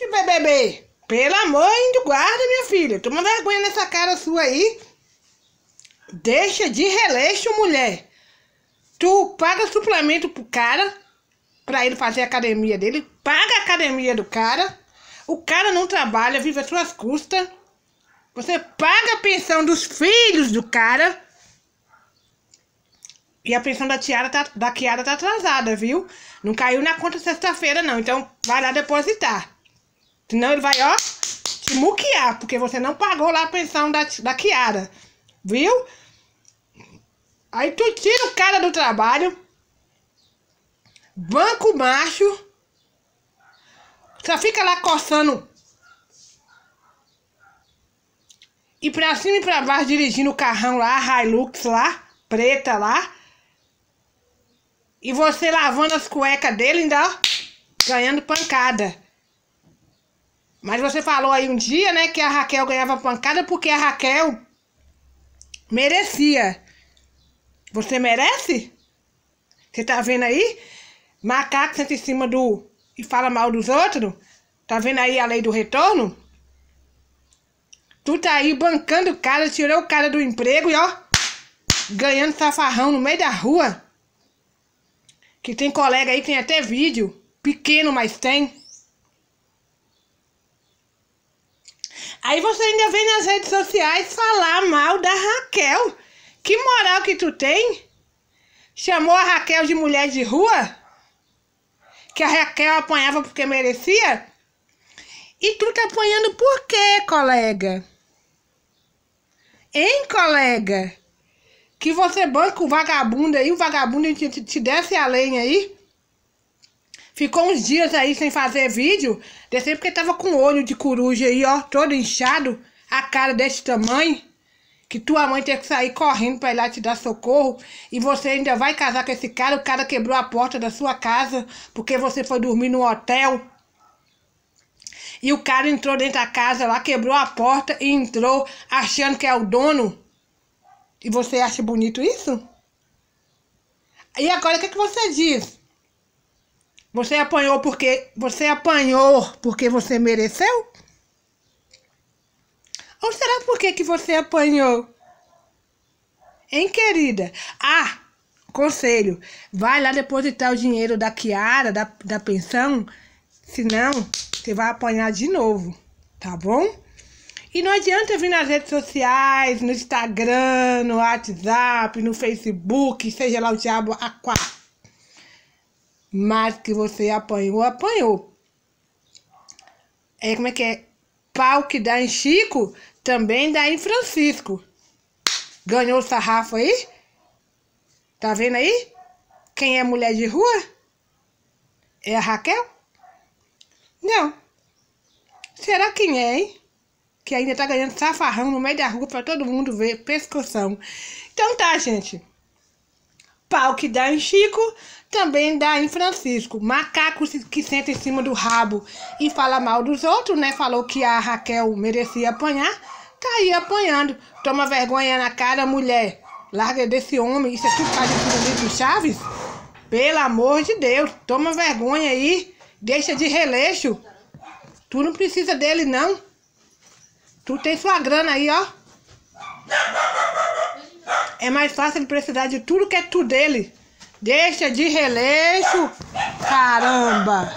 Que BBB? Pelo amor de guarda, minha filha. Toma vergonha nessa cara sua aí. Deixa de releixo, mulher. Tu paga suplemento pro cara pra ele fazer a academia dele. Paga a academia do cara. O cara não trabalha, vive às suas custas. Você paga a pensão dos filhos do cara. E a pensão da Tiara tá, da Kiara tá atrasada, viu? Não caiu na conta sexta-feira, não. Então vai lá depositar. Senão ele vai, ó, te muquear, porque você não pagou lá a pensão da, da Kiara. Viu? Aí tu tira o cara do trabalho, banco macho, só fica lá coçando e pra cima e pra baixo dirigindo o carrão lá, Hilux lá, preta lá. E você lavando as cuecas dele ainda, ó, ganhando pancada. Mas você falou aí um dia, né, que a Raquel ganhava pancada porque a Raquel merecia. Você merece? Você tá vendo aí? Macaco senta em cima do. e fala mal dos outros? Tá vendo aí a lei do retorno? Tu tá aí bancando o cara, tirou o cara do emprego e ó. ganhando safarrão no meio da rua. Que tem colega aí, tem até vídeo. Pequeno, mas tem. Aí você ainda vem nas redes sociais falar mal da Raquel. Que moral que tu tem? Chamou a Raquel de mulher de rua? Que a Raquel apanhava porque merecia? E tu tá apanhando por quê, colega? Hein, colega? Que você banca o vagabundo aí, o vagabundo te, te, te desce a lenha aí? Ficou uns dias aí sem fazer vídeo. Desceu porque tava com o olho de coruja aí, ó, todo inchado. A cara desse tamanho. Que tua mãe teve que sair correndo pra ir lá te dar socorro. E você ainda vai casar com esse cara. O cara quebrou a porta da sua casa porque você foi dormir no hotel. E o cara entrou dentro da casa lá, quebrou a porta e entrou achando que é o dono. E você acha bonito isso? E agora o que, que você diz? Você apanhou porque você apanhou porque você mereceu? Ou será porque que você apanhou? Hein, querida? Ah, conselho, vai lá depositar o dinheiro da Kiara, da, da pensão, senão você vai apanhar de novo, tá bom? E não adianta vir nas redes sociais, no Instagram, no WhatsApp, no Facebook, seja lá o diabo a quatro. Mas que você apanhou, apanhou. É como é que é? Pau que dá em Chico, também dá em Francisco. Ganhou o sarrafo aí? Tá vendo aí? Quem é mulher de rua? É a Raquel? Não. Será quem é, hein? Que ainda tá ganhando safarrão no meio da rua pra todo mundo ver pescoção. Então tá, gente. Pau que dá em Chico, também dá em Francisco. Macaco que senta em cima do rabo e fala mal dos outros, né? Falou que a Raquel merecia apanhar, tá aí apanhando. Toma vergonha na cara, mulher. Larga desse homem, isso é tudo parecido do Chaves? Pelo amor de Deus, toma vergonha aí, deixa de releixo. Tu não precisa dele, não. Tu tem sua grana aí, ó é mais fácil ele precisar de tudo que é tudo dele. Deixa de releixo, caramba!